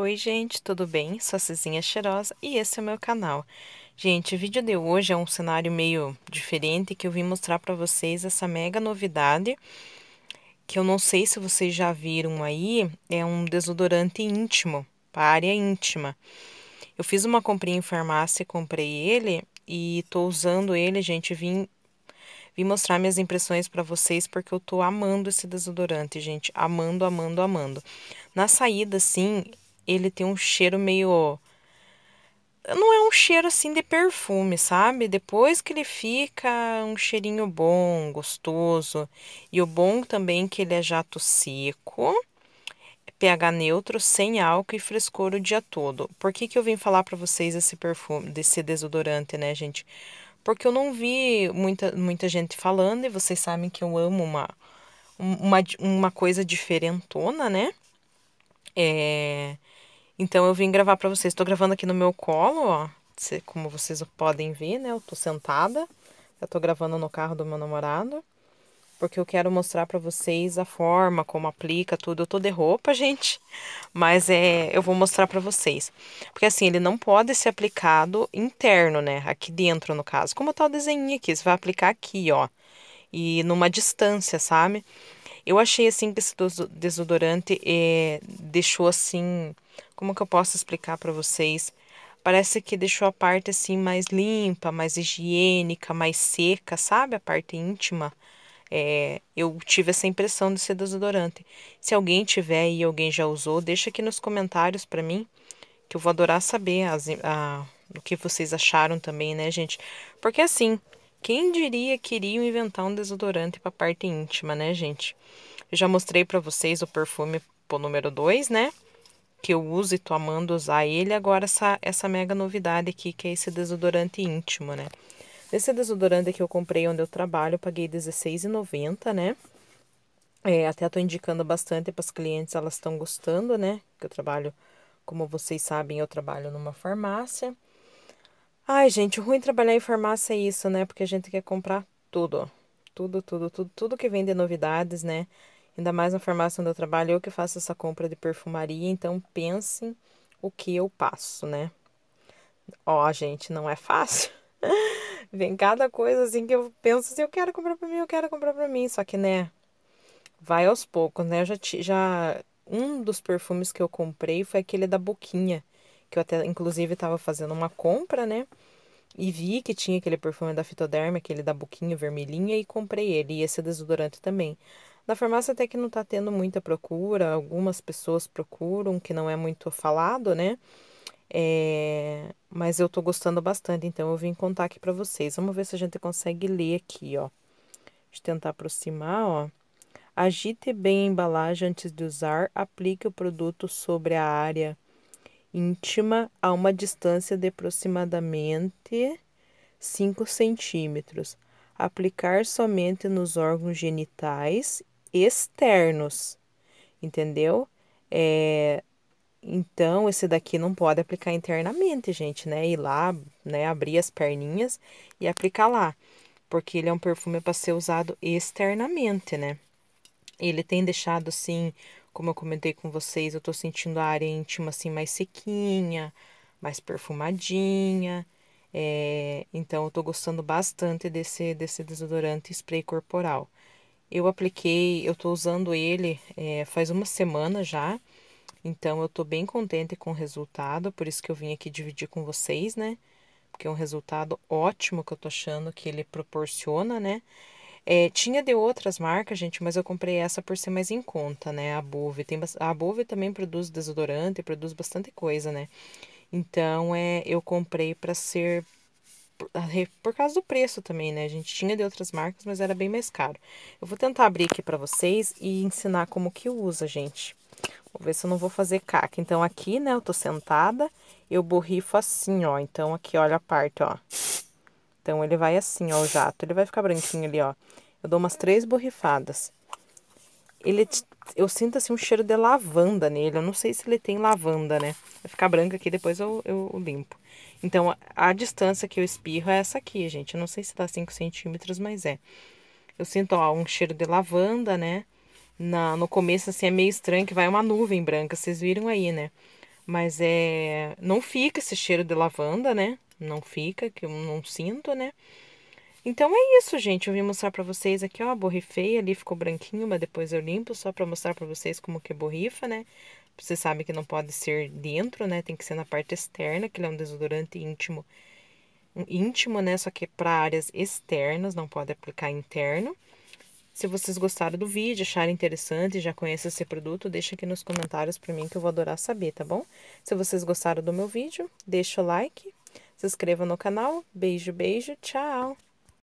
Oi gente, tudo bem? Sou a Cezinha Cheirosa e esse é o meu canal. Gente, o vídeo de hoje é um cenário meio diferente que eu vim mostrar para vocês essa mega novidade que eu não sei se vocês já viram aí, é um desodorante íntimo, para área íntima. Eu fiz uma comprinha em farmácia, comprei ele e tô usando ele, gente, vim vim mostrar minhas impressões para vocês porque eu tô amando esse desodorante, gente, amando, amando, amando. Na saída sim ele tem um cheiro meio. Não é um cheiro assim de perfume, sabe? Depois que ele fica um cheirinho bom, gostoso. E o bom também é que ele é jato seco, pH neutro, sem álcool e frescor o dia todo. Por que, que eu vim falar para vocês esse perfume, desse desodorante, né, gente? Porque eu não vi muita, muita gente falando e vocês sabem que eu amo uma, uma, uma coisa diferentona, né? É, então eu vim gravar para vocês. Estou gravando aqui no meu colo, ó. Como vocês podem ver, né? Eu tô sentada. Eu tô gravando no carro do meu namorado. Porque eu quero mostrar para vocês a forma, como aplica tudo. Eu tô de roupa, gente. Mas é, eu vou mostrar para vocês. Porque assim, ele não pode ser aplicado interno, né? Aqui dentro, no caso. Como tá o desenho aqui. Você vai aplicar aqui, ó. E numa distância, sabe? Eu achei assim que esse desodorante eh, deixou assim, como que eu posso explicar para vocês? Parece que deixou a parte assim mais limpa, mais higiênica, mais seca, sabe? A parte íntima. É, eu tive essa impressão desse desodorante. Se alguém tiver e alguém já usou, deixa aqui nos comentários para mim, que eu vou adorar saber as, a, o que vocês acharam também, né, gente? Porque assim, quem diria que iriam inventar um desodorante para parte íntima, né, gente? Eu já mostrei para vocês o perfume pro número 2, né? Que eu uso e tô amando usar ele. Agora, essa, essa mega novidade aqui, que é esse desodorante íntimo, né? Esse desodorante que eu comprei onde eu trabalho, eu paguei R$16,90, né? É, até tô indicando bastante para as clientes, elas estão gostando, né? Que eu trabalho, como vocês sabem, eu trabalho numa farmácia. Ai, gente, o ruim trabalhar em farmácia é isso, né? Porque a gente quer comprar tudo. Tudo, tudo, tudo, tudo que vem de novidades, né? Ainda mais na farmácia onde eu trabalho, eu que faço essa compra de perfumaria, então pensem o que eu passo, né? Ó, gente, não é fácil. Vem cada coisa assim que eu penso assim, eu quero comprar pra mim, eu quero comprar pra mim. Só que, né, vai aos poucos, né? Eu já, já um dos perfumes que eu comprei foi aquele da Boquinha que eu até, inclusive, estava fazendo uma compra, né? E vi que tinha aquele perfume da Fitoderm, aquele da buquinho vermelhinha, e comprei ele, e esse desodorante também. Na farmácia até que não tá tendo muita procura, algumas pessoas procuram, que não é muito falado, né? É... Mas eu tô gostando bastante, então eu vim contar aqui pra vocês. Vamos ver se a gente consegue ler aqui, ó. Deixa eu tentar aproximar, ó. Agite bem a embalagem antes de usar, aplique o produto sobre a área íntima a uma distância de aproximadamente 5 centímetros. Aplicar somente nos órgãos genitais externos, entendeu? É, então, esse daqui não pode aplicar internamente, gente, né? Ir lá, né, abrir as perninhas e aplicar lá, porque ele é um perfume para ser usado externamente, né? Ele tem deixado, assim, como eu comentei com vocês, eu tô sentindo a área íntima assim mais sequinha, mais perfumadinha. É, então eu tô gostando bastante desse, desse desodorante spray corporal. Eu apliquei, eu tô usando ele é, faz uma semana já. Então eu tô bem contente com o resultado, por isso que eu vim aqui dividir com vocês, né? Porque é um resultado ótimo que eu tô achando que ele proporciona, né? É, tinha de outras marcas, gente, mas eu comprei essa por ser mais em conta, né? A Bove. Tem, a Bove também produz desodorante, produz bastante coisa, né? Então, é, eu comprei para ser por causa do preço também, né? A gente tinha de outras marcas, mas era bem mais caro. Eu vou tentar abrir aqui para vocês e ensinar como que usa, gente. Vou ver se eu não vou fazer caca. Então, aqui, né, eu tô sentada, eu borrifo assim, ó. Então, aqui, olha a parte, ó. Então, ele vai assim, ó, o jato. Ele vai ficar branquinho ali, ó. Eu dou umas três borrifadas. Ele, eu sinto, assim, um cheiro de lavanda nele. Eu não sei se ele tem lavanda, né? Vai ficar branco aqui, depois eu, eu limpo. Então, a, a distância que eu espirro é essa aqui, gente. Eu não sei se dá 5 centímetros, mas é. Eu sinto, ó, um cheiro de lavanda, né? Na, no começo, assim, é meio estranho que vai uma nuvem branca. Vocês viram aí, né? Mas é... Não fica esse cheiro de lavanda, né? não fica, que eu não sinto, né? Então é isso, gente. Eu vim mostrar pra vocês aqui, ó, borrifei ali, ficou branquinho, mas depois eu limpo só pra mostrar pra vocês como que é borrifa, né? Vocês sabem que não pode ser dentro, né? Tem que ser na parte externa, que ele é um desodorante íntimo, íntimo, né? Só que é pra áreas externas, não pode aplicar interno. Se vocês gostaram do vídeo, acharam interessante, já conhecem esse produto, deixa aqui nos comentários para mim que eu vou adorar saber, tá bom? Se vocês gostaram do meu vídeo, deixa o like, se inscreva no canal. Beijo, beijo. Tchau!